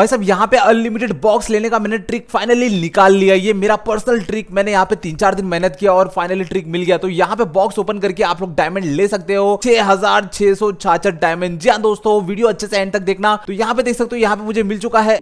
भाई साहब यहाँ पे अनलिमिटेड बॉक्स लेने का मैंने ट्रिक फाइनली निकाल लिया ये मेरा पर्सनल ट्रिक मैंने यहाँ पे तीन चार दिन मेहनत किया और फाइनली ट्रिक मिल गया तो यहाँ पे बॉक्स ओपन करके आप लोग डायमंड ले सकते हो छह हजार छह सौ छाछठ डायमंड जी हाँ दोस्तों वीडियो अच्छे से एंड तक देखना तो यहाँ पे देख सकते हो यहाँ पे मुझे मिल चुका है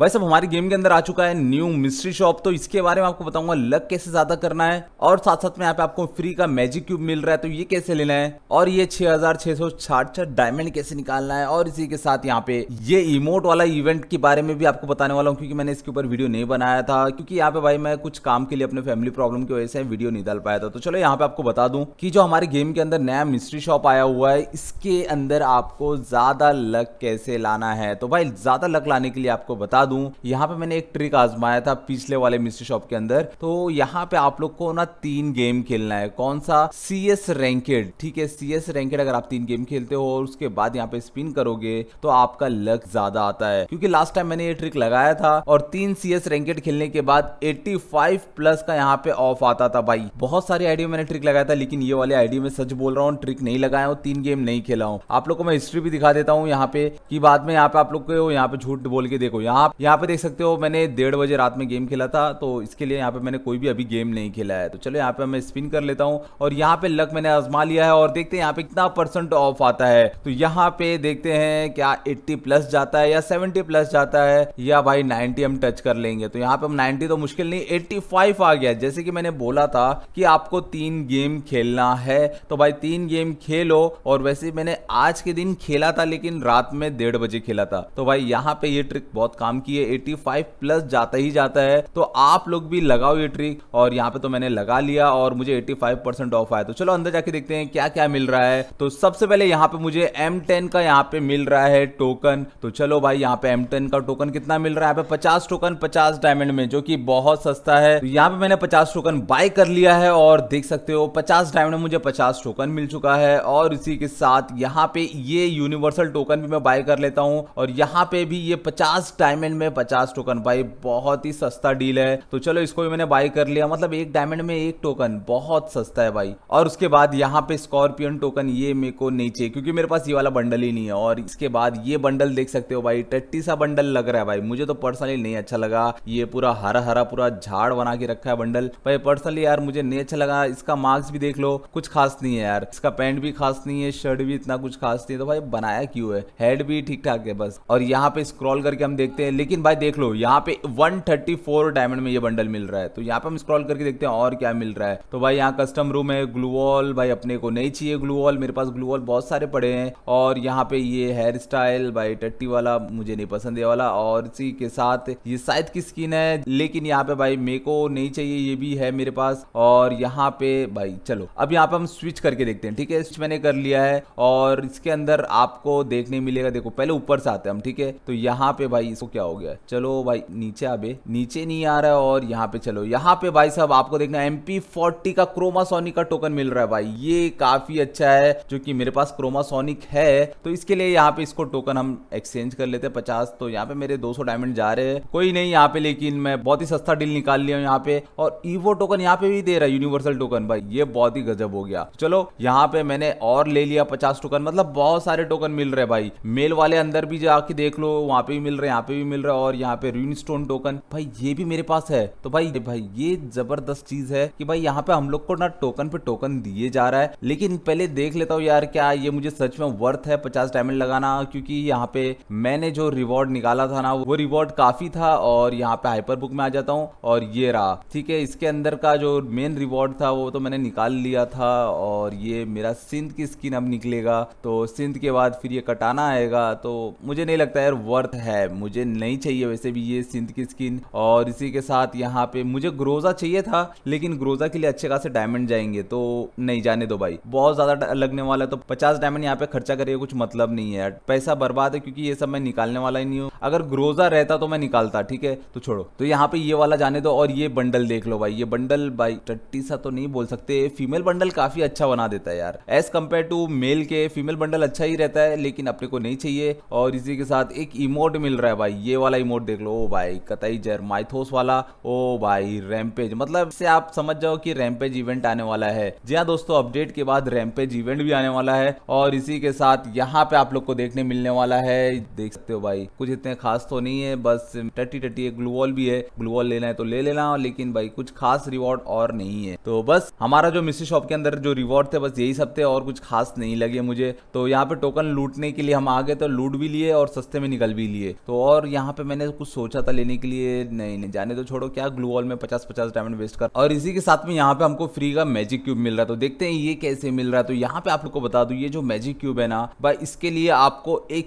भाई सब हमारी गेम के अंदर आ चुका है न्यू मिस्ट्री शॉप तो इसके बारे में आपको बताऊंगा लक कैसे ज्यादा करना है और साथ साथ में यहाँ पे आपको फ्री का मैजिक क्यूब मिल रहा है तो ये कैसे लेना है और ये छह हजार छह सौ छठ डायमंड कैसे निकालना है और इसी के साथ यहाँ पे ये इमोट वाला इवेंट के बारे में भी आपको बताने वाला हूँ क्योंकि मैंने इसके ऊपर वीडियो नहीं बनाया था क्योंकि यहाँ पे भाई मैं कुछ काम के लिए अपने फैमिली प्रॉब्लम की वजह से वीडियो नहीं डाल पाया था तो चलो यहाँ पे आपको बता दू की जो हमारे गेम के अंदर नया मिस्ट्री शॉप आया हुआ है इसके अंदर आपको ज्यादा लक कैसे लाना है तो भाई ज्यादा लक लाने के लिए आपको बता दूं यहाँ पे मैंने एक ट्रिक आजमाया था पिछले वाले मिस्ट्री शॉप के अंदर तो यहाँ पे आप लोग को ना तीन गेम खेलना है कौन सा सी एस रैंकेड ठीक है सी एस रैंकेड अगर आप तीन गेम खेलते हो और उसके बाद यहाँ पे स्पिन करोगे तो आपका लक ज्यादा आता है क्योंकि लास्ट टाइम मैंने ये ट्रिक लगाया था और तीन सी एस रैंकेड खेलने के बाद 85 प्लस का यहाँ पे ऑफ आता था भाई बहुत सारी आईडी मैंने ट्रिक लगाया था लेकिन ये वाले आईडी में सच बोल रहा हूँ ट्रिक नहीं लगाया हूँ तीन गेम नहीं खेला हूँ आप लोग को मैं हिस्ट्री भी दिखा देता हूँ यहाँ पे की बाद में यहाँ पे आप लोग को यहाँ पे झूठ बोल के देखो यहाँ यहाँ पे देख सकते हो मैंने डेढ़ बजे रात में गेम खेला था तो इसके लिए यहाँ पे मैंने कोई भी अभी गेम नहीं खेला है तो चलो यहाँ पे मैं स्पिन कर लेता हूँ और यहाँ पे लक मैंने आजमा लिया है और देखते हैं यहाँ पे कितना परसेंट ऑफ आता है तो यहाँ पे देखते हैं क्या एट्टी प्लस जाता है या सेवेंटी प्लस जाता है या भाई नाइनटी हम टच कर लेंगे तो यहाँ पे हम नाइनटी तो मुश्किल नहीं एट्टी फाइव आ गया जैसे कि मैंने बोला था कि आपको तीन गेम खेलना है तो भाई तीन गेम खेलो और वैसे मैंने आज के दिन खेला था लेकिन रात में डेढ़ बजे खेला था तो भाई यहाँ पे ये ट्रिक बहुत काम की कि ये 85 प्लस जाता ही जाता है तो आप लोग भी लगाओ ये ट्रिक और यहाँ पे तो मैंने लगा लिया और मुझे 85 परसेंट ऑफ आया तो चलो अंदर जाके देखते हैं क्या क्या मिल रहा है तो सबसे पहले यहाँ पे मुझे M10 का यहाँ पे मिल रहा है टोकन तो चलो भाई यहाँ पे M10 का टोकन कितना मिल रहा है पचास टोकन पचास डायमंड में जो की बहुत सस्ता है तो यहाँ पे मैंने पचास टोकन बाय कर लिया है और देख सकते हो पचास डायमंड में मुझे पचास टोकन मिल चुका है और इसी के साथ यहाँ पे ये यूनिवर्सल टोकन भी मैं बाय कर लेता हूँ और यहाँ पे भी ये पचास डायमंड डायमंड में पचास टोकन भाई बहुत ही सस्ता डील है तो चलो इसको भी मैंने बाय कर लिया मतलब एक डायमंड में एक टोकन बहुत सस्ता है भाई और उसके बाद यहाँ पे स्कॉर्पियन टोकन ये मेरे को नहीं चाहिए क्योंकि मेरे पास ये वाला बंडल ही नहीं है और इसके बाद ये बंडल देख सकते हो भाई टट्टी सा बंडल लग रहा है भाई मुझे तो पर्सनली नहीं अच्छा लगा ये पूरा हरा हरा पूरा झाड़ बना के रखा है बंडल भाई पर्सनली यार मुझे नहीं अच्छा लगा इसका मार्क्स भी देख लो कुछ खास नहीं है यार इसका पैंट भी खास नहीं है शर्ट भी इतना कुछ खास नहीं है तो भाई बनाया क्यों है हेड भी ठीक ठाक है बस और यहाँ पे स्क्रॉल करके हम देखते हैं लेकिन भाई देख लो यहाँ पे 134 डायमंड में ये बंडल मिल रहा है तो यहाँ पे हम स्क्रॉल करके देखते हैं और क्या मिल रहा है तो भाई यहाँ कस्टम रूम है ग्लूवॉल भाई अपने को नहीं चाहिए ग्लूवॉल मेरे पास ग्लूवॉल बहुत सारे पड़े हैं और यहाँ पे ये हेयर स्टाइल भाई टट्टी वाला मुझे नहीं पसंद ये वाला और इसी के साथ ये शायद की स्किन है लेकिन यहाँ पे भाई मेरे को नहीं चाहिए ये भी है मेरे पास और यहाँ पे भाई चलो अब यहाँ पे हम स्विच करके देखते हैं ठीक है स्विच मैंने कर लिया है और इसके अंदर आपको देखने मिलेगा देखो पहले ऊपर से आते हैं हम ठीक है तो यहाँ पे भाई इसको क्या हो गया चलो भाई नीचे अबे नीचे नहीं आ रहा है और यहाँ पे चलो यहाँ पे भाई साहब आपको देखना एम पी फोर्टी का क्रोमासोनिक का टोकन मिल रहा है भाई ये काफी अच्छा है जो कि मेरे पास क्रोमासोनिक है तो इसके लिए यहाँ पे इसको टोकन हम एक्सचेंज कर लेते हैं पचास तो यहाँ पे मेरे 200 डायमंड जा रहे हैं कोई नहीं यहाँ पे लेकिन मैं बहुत ही सस्ता डील निकाल लिया हूँ यहाँ पे और ईवो टोकन यहाँ पे भी दे रहा है यूनिवर्सल टोकन भाई ये बहुत ही गजब हो गया चलो यहाँ पे मैंने और ले लिया पचास टोकन मतलब बहुत सारे टोकन मिल रहे भाई मेल वाले अंदर भी जाके देख लो वहां पे भी मिल रहे यहाँ पे भी मिल मिल रहा है और यहाँ पे रून स्टोन टोकन भाई ये भी मेरे पास है तो भाई भाई ये जबरदस्त चीज है कि भाई यहाँ पे हम लोग को ना टोकन पे टोकन दिए जा रहा है लेकिन पहले देख लेता हूँ यार क्या ये मुझे सच में वर्थ है पचास डायमंड लगाना क्योंकि यहाँ पे मैंने जो रिवॉर्ड निकाला था ना वो रिवॉर्ड काफी था और यहाँ पे हाइपर बुक में आ जाता हूँ और ये रहा ठीक है इसके अंदर का जो मेन रिवॉर्ड था वो तो मैंने निकाल लिया था और ये मेरा सिंध की स्किन अब निकलेगा तो सिंध के बाद फिर ये कटाना आएगा तो मुझे नहीं लगता यार वर्थ है मुझे नहीं नहीं चाहिए वैसे भी ये सिंध की स्किन और इसी के साथ यहाँ पे मुझे ग्रोजा चाहिए था लेकिन ग्रोजा के लिए अच्छे खासे डायमंड जाएंगे तो नहीं जाने दो भाई बहुत ज़्यादा लगने वाला है तो पचास डायमंड यहाँ पे खर्चा करिए कुछ मतलब नहीं है पैसा बर्बाद है क्योंकि ये सब मैं निकालने वाला ही नहीं हूँ अगर ग्रोजा रहता तो मैं निकालता ठीक है तो छोड़ो तो यहाँ पे ये वाला जाने दो और ये बंडल देख लो भाई ये बंडल भाई टट्टी सा तो नहीं बोल सकते फीमेल बंडल काफ़ी अच्छा बना देता है यार एज कम्पेयर टू मेल के फीमेल बंडल अच्छा ही रहता है लेकिन अपने को नहीं चाहिए और इसी के साथ एक इमोट मिल रहा है भाई ये वाला इमोट देख लो ओ भाई कतई जर माइथोस वाला ओ भाई रैमपेज मतलब से आप समझ जाओ कि रैमपेज इवेंट आने वाला है जी हाँ दोस्तों अपडेट के बाद रैमपेज इवेंट भी आने वाला है और इसी के साथ यहाँ पे आप लोग को देखने मिलने वाला है देख सकते हो भाई कुछ इतने खास तो नहीं है बस टट्टी टट्टी एक ग्लूवॉल भी है ग्लूवॉल लेना है तो ले लेना लेकिन भाई कुछ खास रिवॉर्ड और नहीं है तो बस हमारा जो मिस्ट्री शॉप के अंदर जो रिवॉर्ड थे बस यही सब थे और कुछ खास नहीं लगे मुझे तो यहाँ पे टोकन लूटने के लिए हम आ गए तो लूट भी लिए और सस्ते में निकल भी लिए तो और यहाँ यहाँ पे मैंने कुछ सोचा था लेने के लिए नहीं नहीं जाने तो छोड़ो क्या ग्लू वॉल में पचास पचास डायमंड वेस्ट कर और इसी के साथ में यहाँ पे हमको फ्री का मैजिक क्यूब मिल रहा है तो देखते हैं ये कैसे मिल रहा है तो यहाँ पे आप लोग को बता दू ये जो मैजिक क्यूब है ना भाई इसके लिए आपको एक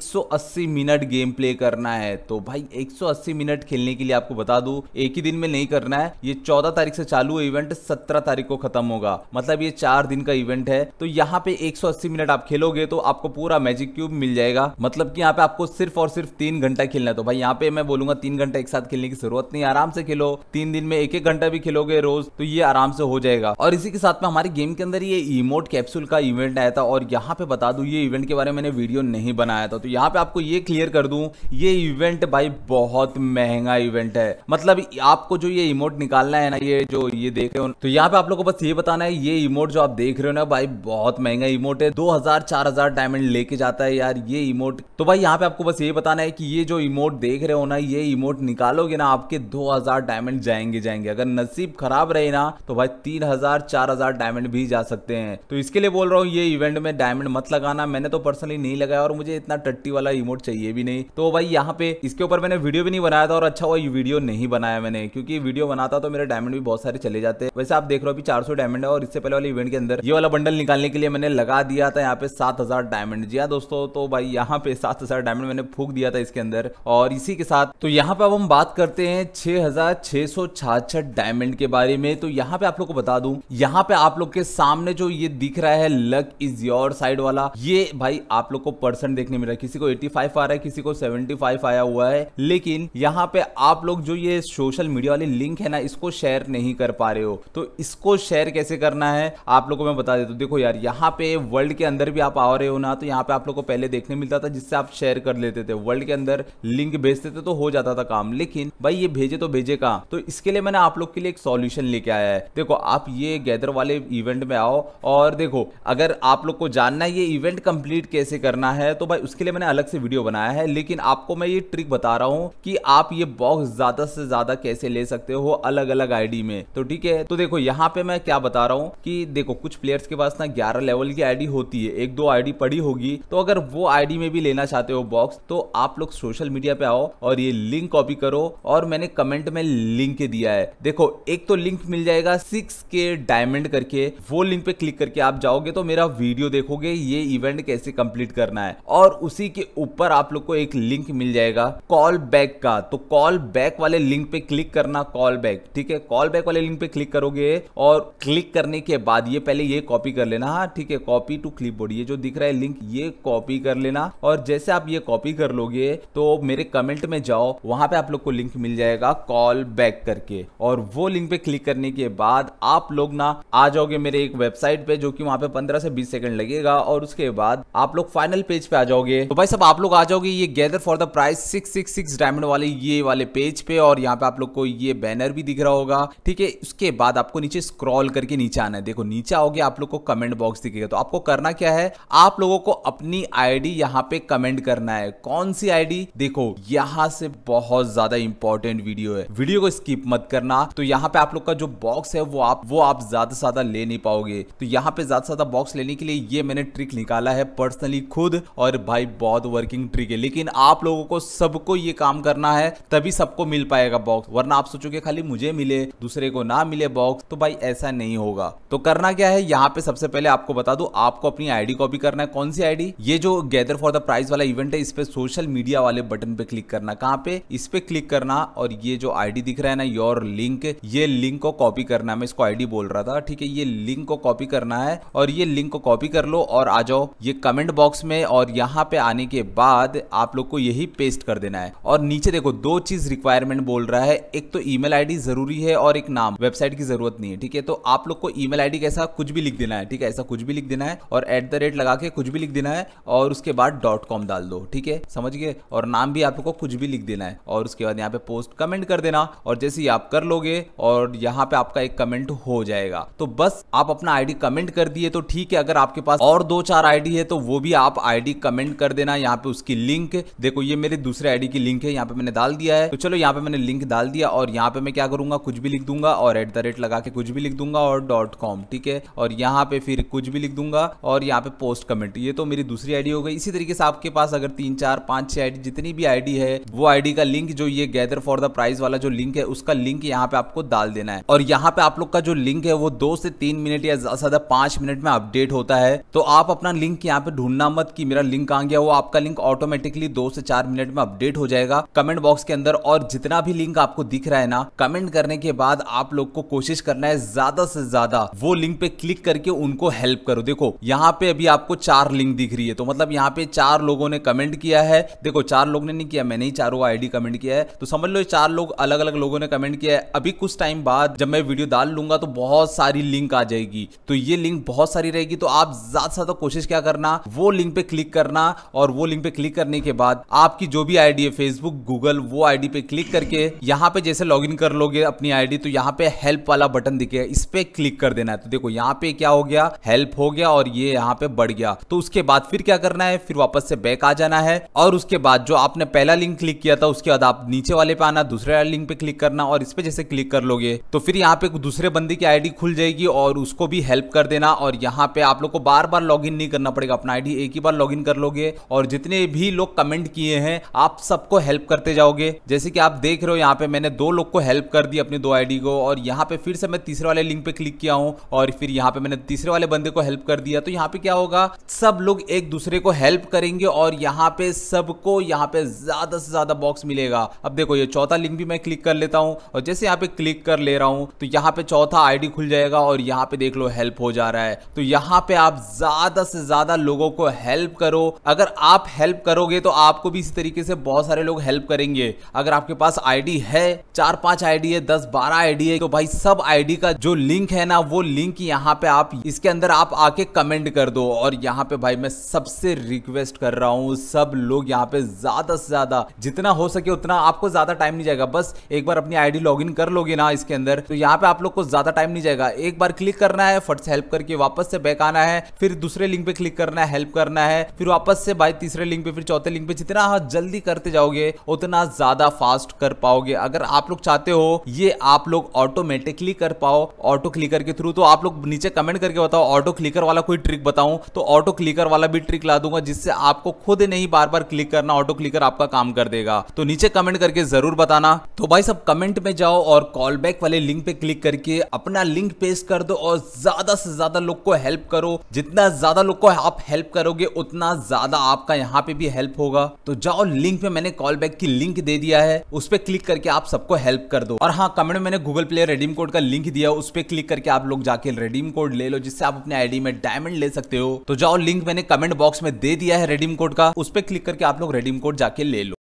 मिनट गेम प्ले करना है तो भाई एक मिनट खेलने के लिए आपको बता दू एक ही दिन में नहीं करना है ये चौदह तारीख से चालू इवेंट सत्रह तारीख को खत्म होगा मतलब ये चार दिन का इवेंट है तो यहाँ पे एक मिनट आप खेलोगे तो आपको पूरा मैजिक क्यूब मिल जाएगा मतलब की यहाँ पे आपको सिर्फ और सिर्फ तीन घंटा खेलना है तो भाई यहाँ पे मैं बोलूंगा तीन घंटे एक साथ खेलने की जरूरत नहीं आराम से खेलो तीन दिन में एक एक घंटा भी खेलोगे रोज तो ये आराम से हो जाएगा और इसी के साथ में हमारे गेम के अंदर ये इमोट कैप्सूल का इवेंट आया था और यहाँ पे बता दू ये इवेंट के बारे में वीडियो नहीं बनाया था तो यहाँ पे आपको ये क्लियर कर दू ये इवेंट भाई बहुत महंगा इवेंट है मतलब आपको जो ये इमोट निकालना है ना ये जो ये देख रहे हो तो यहाँ पे आप लोग को बस ये बताना है ये इमोट जो आप देख रहे हो ना भाई बहुत महंगा इमोट है दो हजार चार हजार डायमंड लेके जाता है यार ये इमोट तो भाई यहाँ पे आपको बस ये बताना है कि ये जो इमोट देख देख रहे हो ना ये इमोट निकालोगे ना आपके 2000 डायमंड जाएंगे जाएंगे अगर नसीब खराब रहे ना तो भाई 3000 4000 डायमंड भी जा सकते हैं तो इसके लिए बोल रहा हूँ ये इवेंट में डायमंड मत लगाना मैंने तो पर्सनली नहीं लगाया और मुझे इतना टट्टी वाला इमोट चाहिए भी नहीं तो भाई यहाँ पे इसके ऊपर मैंने वीडियो भी नहीं बनाया था और अच्छा हुआ वीडियो नहीं बनाया मैंने क्योंकि वीडियो बनाता तो मेरे डायमंड भी बहुत सारे चले जाते वैसे आप देख रहे हो अभी चार डायमंड है और इससे पहले वाले इवेंट के अंदर ये वाला बंडल निकालने के लिए मैंने लगा दिया था यहाँ पे सात डायमंड जी हाँ दोस्तों तो भाई यहाँ पे सात डायमंड मैंने फूक दिया था इसके अंदर और इसी के साथ तो यहाँ पे अब हम बात करते हैं छह डायमंड के बारे में तो यहाँ पे आप लोग को बता दू यहाँ पे आप लोग के सामने जो ये दिख रहा है लक इज योर साइड वाला ये भाई आप लोग को परसेंट देखने मिल रहा है किसी को 85 आ रहा है किसी को सेवेंटी आया हुआ है लेकिन यहाँ पे आप लोग जो ये सोशल मीडिया वाली लिंक है ना इसको शेयर नहीं कर पा रहे हो तो इसको शेयर कैसे करना है आप लोग को मैं बता देता हूँ देखो यार यहाँ पे वर्ल्ड के अंदर भी आप आ रहे हो ना तो यहाँ पे आप लोग को पहले देखने मिलता था जिससे आप शेयर कर लेते थे वर्ल्ड के अंदर लिंक भेज भेजते थे तो हो जाता था काम लेकिन भाई ये भेजे तो भेजे कहा तो इसके लिए मैंने आप लोग के लिए एक सोल्यूशन लेके आया है देखो आप ये गैदर वाले इवेंट में आओ और देखो अगर आप लोग को जानना है ये इवेंट कंप्लीट कैसे करना है तो भाई उसके लिए मैंने अलग से वीडियो बनाया है लेकिन आपको मैं ये ट्रिक बता रहा हूँ कि आप ये बॉक्स ज्यादा से ज्यादा कैसे ले सकते हो अलग अलग आईडी में तो ठीक है तो देखो यहाँ पे मैं क्या बता रहा हूँ कि देखो कुछ प्लेयर्स के पास ना ग्यारह लेवल की आईडी होती है एक दो आईडी पड़ी होगी तो अगर वो आईडी में भी लेना चाहते हो बॉक्स तो आप लोग सोशल मीडिया पे आओ जाओ और ये लिंक कॉपी करो और मैंने कमेंट में लिंक दिया है देखो एक तो लिंक मिल जाएगा सिक्स के डायमंड करके वो लिंक पे क्लिक करके आप जाओगे तो मेरा वीडियो देखोगे ये इवेंट कैसे कंप्लीट करना है और उसी के ऊपर आप लोग को एक लिंक मिल जाएगा कॉल बैक का तो कॉल बैक वाले लिंक पे क्लिक करना कॉल बैक ठीक है कॉल बैक वाले लिंक पे क्लिक करोगे और क्लिक करने के बाद ये पहले ये कॉपी कर लेना हाँ ठीक है कॉपी टू क्लिप ये जो दिख रहा है लिंक ये कॉपी कर लेना और जैसे आप ये कॉपी कर लोगे तो मेरे कमेंट कमेंट में जाओ वहां पे आप लोग को लिंक मिल जाएगा कॉल बैक करके और वो लिंक पे क्लिक करने के बाद आप लोग ना आ जाओगे मेरे एक वेबसाइट पे जो कि वहां पे 15 से 20 सेकंड लगेगा और उसके बाद आप लोग फाइनल पेज पे आ जाओगे तो भाई सब आप लोग आ जाओगे ये gather for the price six diamond वाले ये वाले पेज पे और यहाँ पे आप लोग को ये बैनर भी दिख रहा होगा ठीक है उसके बाद आपको नीचे स्क्रॉल करके नीचे आना है देखो नीचे आओगे आप लोग को कमेंट बॉक्स दिखेगा तो आपको करना क्या है आप लोगों को अपनी आईडी यहाँ पे कमेंट करना है कौन सी आईडी देखो यहाँ से बहुत ज्यादा इंपॉर्टेंट वीडियो है वीडियो को स्किप मत करना तो यहाँ पे आप लोग का जो बॉक्स है वो आप वो आप ज्यादा से ज्यादा ले नहीं पाओगे तो यहाँ पे ज्यादा से ज्यादा बॉक्स लेने के लिए ये मैंने ट्रिक निकाला है पर्सनली खुद और भाई बहुत वर्किंग ट्रिक है लेकिन आप लोगों को सबको ये काम करना है तभी सबको मिल पाएगा बॉक्स वरना आप सोचोगे खाली मुझे मिले दूसरे को ना मिले बॉक्स तो भाई ऐसा नहीं होगा तो करना क्या है यहाँ पे सबसे पहले आपको बता दू आपको अपनी आईडी कॉपी करना है कौन सी आईडी ये जो गैदर फॉर द प्राइज वाला इवेंट है इस पे सोशल मीडिया वाले बटन पे क्लिक करना कहाँ पे इस पे क्लिक करना और ये जो आईडी दिख रहा है ना योर लिंक ये लिंक को कॉपी करना मैं इसको आईडी बोल रहा था ठीक है ये लिंक को कॉपी करना है और ये लिंक को कॉपी कर लो और आ जाओ ये कमेंट बॉक्स में और यहाँ पे आने के बाद आप लोग को यही पेस्ट कर देना है और नीचे देखो दो चीज रिक्वायरमेंट बोल रहा है एक तो ई मेल जरूरी है और एक नाम वेबसाइट की जरूरत नहीं है ठीक है तो आप लोग को ई मेल कैसा कुछ भी लिख देना है ठीक है ऐसा कुछ भी लिख देना है और एट द रेट लगा के कुछ भी लिख देना है और उसके बाद डॉट कॉम डाल दो ठीक है समझ गए और नाम भी आप लोग को कुछ भी लिख देना है और उसके बाद यहाँ पे पोस्ट कमेंट कर देना और जैसे ही आप कर लोगे और यहाँ पे आपका एक कमेंट हो जाएगा तो बस आप अपना आईडी कमेंट कर दिए तो ठीक है अगर आपके पास और दो चार आईडी है तो वो भी आप आईडी कमेंट कर देना यहाँ पे उसकी लिंक देखो ये मेरे दूसरे आईडी की लिंक है यहाँ पे मैंने डाल दिया है तो चलो यहाँ पे मैंने लिंक डाल दिया और यहाँ पे मैं क्या करूंगा कुछ भी लिख दूंगा और एट द रेट लगा के कुछ भी लिख दूंगा और डॉट कॉम ठीक है और यहाँ पे फिर कुछ भी लिख दूंगा और यहाँ पे पोस्ट कमेंट ये तो मेरी दूसरी आईडी हो गई इसी तरीके से आपके पास अगर तीन चार पांच छह आईडी जितनी भी आईडी है है वो आईडी का लिंक जो ये गैदर फॉर द प्राइस वाला जो लिंक है उसका लिंक यहाँ पे आपको डाल देना है और यहाँ पे आप लोग का जो लिंक है वो दो से तीन मिनट या ज्यादा पांच मिनट में अपडेट होता है तो आप अपना लिंक यहाँ पे ढूंढना मत की मेरा लिंक आ गया वो आपका लिंक ऑटोमेटिकली दो से चार मिनट में अपडेट हो जाएगा कमेंट बॉक्स के अंदर और जितना भी लिंक आपको दिख रहा है ना कमेंट करने के बाद आप लोग को कोशिश करना है ज्यादा से ज्यादा वो लिंक पे क्लिक करके उनको हेल्प करो देखो यहाँ पे अभी आपको चार लिंक दिख रही है तो मतलब यहाँ पे चार लोगों ने कमेंट किया है देखो चार लोगों ने नहीं किया मैंने ही चारों का आईडी कमेंट किया है तो समझ लो ये चार लोग अलग अलग लोगों ने कमेंट किया है अभी कुछ टाइम बाद जब मैं वीडियो डाल लूंगा तो बहुत सारी लिंक आ जाएगी तो ये लिंक बहुत सारी रहेगी तो आप ज्यादा से ज्यादा कोशिश क्या करना वो लिंक पे क्लिक करना और वो लिंक पे क्लिक करने के बाद आपकी जो भी आईडी है फेसबुक गूगल वो आईडी पे क्लिक करके यहाँ पे जैसे लॉगिन कर लोगे अपनी आईडी तो यहाँ पे हेल्प वाला बटन दिखेगा इस पे क्लिक कर देना है तो देखो यहाँ पे क्या हो गया हेल्प हो गया और ये यहाँ पे बढ़ गया तो उसके बाद फिर क्या करना है फिर वापस से बैक आ जाना है और उसके बाद जो आपने पहला लिंक क्लिक किया था उसके बाद आप नीचे वाले पे आना दूसरे वाले लिंक पे क्लिक करना और इस पे जैसे क्लिक कर लोगे तो फिर यहाँ पे दूसरे बंदी की आईडी खुल जाएगी और उसको भी हेल्प कर देना और यहाँ पे आप लोग को बार बार लॉग नहीं करना पड़ेगा अपना आईडी एक ही बार लॉग कर लोगे और जितने भी लोग कमेंट किए हैं आप सबको हेल्प करते जाओगे जैसे कि आप देख रहे हो यहाँ पे मैंने दो लोग को हेल्प कर दी अपनी दो आई को और यहाँ पे फिर से मैं तीसरे वाले लिंक पे क्लिक किया हूँ और फिर यहाँ पे मैंने तीसरे वाले बंदे को हेल्प कर दिया तो यहाँ पे क्या होगा सब लोग एक दूसरे को हेल्प करेंगे और यहाँ पे सबको यहाँ पे ज्यादा ज़्यादा से ज़्यादा बॉक्स मिलेगा अब देखो ये चौथा लिंक भी मैं क्लिक कर लेता हूँ और जैसे यहाँ पे क्लिक कर ले रहा हूँ तो यहाँ पे चौथा आईडी खुल जाएगा और यहाँ पे देख लो हेल्प हो जा रहा है तो यहाँ पे आप ज़्यादा से ज़्यादा लोगों को हेल्प करो अगर आप हेल्प करोगे तो आपको भी इसी तरीके से बहुत सारे लोग हेल्प करेंगे अगर आपके पास आईडी है चार पांच आईडी है दस बारह आईडी है तो भाई सब आईडी का जो लिंक है ना वो लिंक यहाँ पे आप इसके अंदर आप आके कमेंट कर दो और यहाँ पे भाई मैं सबसे रिक्वेस्ट कर रहा हूँ सब लोग यहाँ पे ज्यादा से ज्यादा जाएगा जितना हो सके उतना आपको ज्यादा टाइम नहीं जाएगा बस एक बार अपनी आईडी लॉगिन कर लोगे ना इसके अंदर तो यहाँ पे आप लोग को ज्यादा टाइम नहीं जाएगा एक बार क्लिक करना है फट से हेल्प करके वापस से बैक आना है फिर दूसरे लिंक पे क्लिक करना है हेल्प करना है फिर वापस से भाई तीसरे लिंक पे फिर चौथे लिंक पे जितना हाँ जल्दी करते जाओगे उतना ज्यादा फास्ट कर पाओगे अगर आप लोग चाहते हो ये आप लोग ऑटोमेटिकली कर पाओ ऑटो क्लिकर के थ्रू तो आप लोग नीचे कमेंट करके बताओ ऑटो क्लिकर वाला कोई ट्रिक बताऊं तो ऑटो क्लिकर वाला भी ट्रिक ला दूंगा जिससे आपको खुद नहीं बार बार क्लिक करना ऑटो क्लिकर आपका काम कर देगा तो नीचे कमेंट करके जरूर बताना तो भाई सब कमेंट में जाओ और कॉल बैक वाले लिंक पे क्लिक करके अपना लिंक पेस्ट कर दो और ज्यादा से ज्यादा लोग को हेल्प करो जितना ज्यादा लोग को आप हेल्प करोगे उतना ज्यादा आपका यहाँ पे भी हेल्प होगा तो जाओ लिंक पे मैंने कॉल बैक की लिंक दे दिया है उस पर क्लिक करके आप सबको हेल्प कर दो और हाँ कमेंट में मैंने गूगल प्ले रेडीम कोड का लिंक दिया उस पर क्लिक करके आप लोग जाके रेडीम कोड ले लो जिससे आप अपने आईडी में डायमंड ले सकते हो तो जाओ लिंक मैंने कमेंट बॉक्स में दे दिया है रेडीम कोड का उस पर क्लिक करके आप लोग रेडीम कोड जाके ले लो